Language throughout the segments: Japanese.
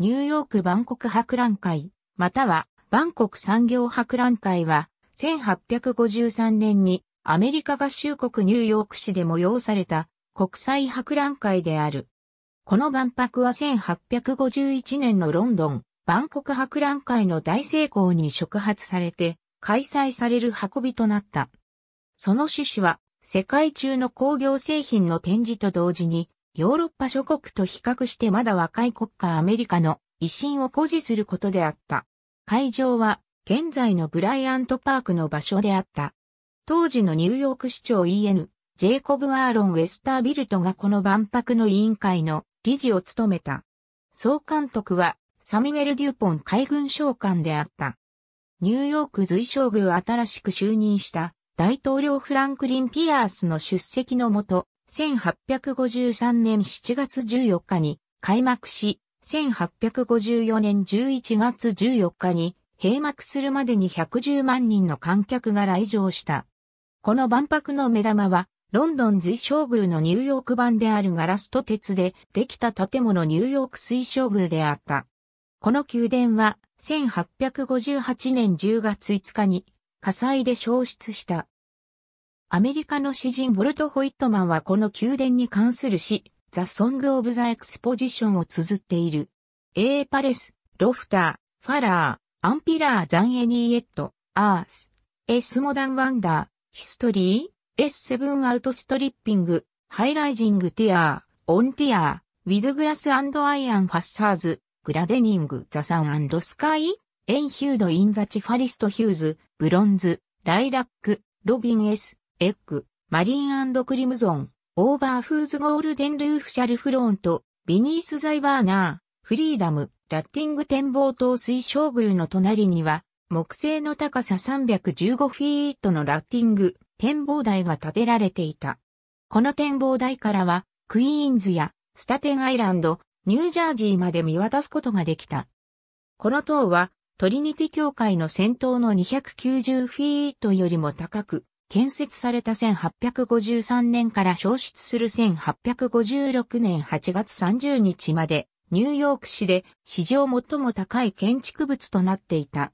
ニューヨーク万国博覧会、または万国産業博覧会は、1853年にアメリカ合衆国ニューヨーク市で催された国際博覧会である。この万博は1851年のロンドン万国博覧会の大成功に触発されて開催される運びとなった。その趣旨は世界中の工業製品の展示と同時にヨーロッパ諸国と比較してまだ若い国家アメリカの威信を誇示することであった。会場は現在のブライアントパークの場所であった。当時のニューヨーク市長 E.N. ジェイコブ・アーロン・ウェスタービルトがこの万博の委員会の理事を務めた。総監督はサミュエル・デューポン海軍将官であった。ニューヨーク随将軍新しく就任した大統領フランクリン・ピアースの出席のもと、1853年7月14日に開幕し、1854年11月14日に閉幕するまでに110万人の観客が来場した。この万博の目玉は、ロンドン随将宮のニューヨーク版であるガラスと鉄でできた建物ニューヨーク水晶宮であった。この宮殿は1858年10月5日に火災で焼失した。アメリカの詩人ボルト・ホイットマンはこの宮殿に関する詩、ザ・ソング・オブ・ザ・エクスポジションを綴っている。エーパレス、ロフター、ファラー、アンピラー・ザン・エニーエット、アース、エス・モダン・ワンダー、ヒストリー、エス・セブン・アウト・ストリッピング、ハイライジング・ティアー、オン・ティアー、ウィズ・グラス・アンド・アイアン・ファッサーズ、グラデニング・ザ・サン・アンド・スカイ、エン・ヒュード・イン・ザ・チファリスト・ヒューズ、ブロンズ、ライラック、ロビン・エス、エッグ、マリンクリムゾン、オーバーフーズゴールデンルーフシャルフロント、ビニースザイバーナー、フリーダム、ラッティング展望塔水晶宮の隣には、木製の高さ315フィートのラッティング、展望台が建てられていた。この展望台からは、クイーンズやスタテンアイランド、ニュージャージーまで見渡すことができた。この塔は、トリニティ教会の先頭の290フィートよりも高く、建設された1853年から消失する1856年8月30日まで、ニューヨーク市で史上最も高い建築物となっていた。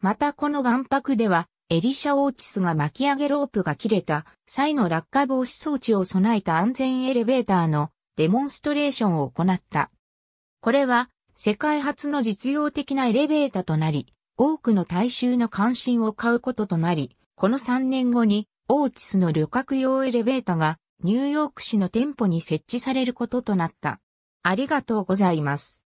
またこの万博では、エリシャ・オーキスが巻き上げロープが切れた際の落下防止装置を備えた安全エレベーターのデモンストレーションを行った。これは世界初の実用的なエレベーターとなり、多くの大衆の関心を買うこととなり、この3年後に、オーティスの旅客用エレベータが、ニューヨーク市の店舗に設置されることとなった。ありがとうございます。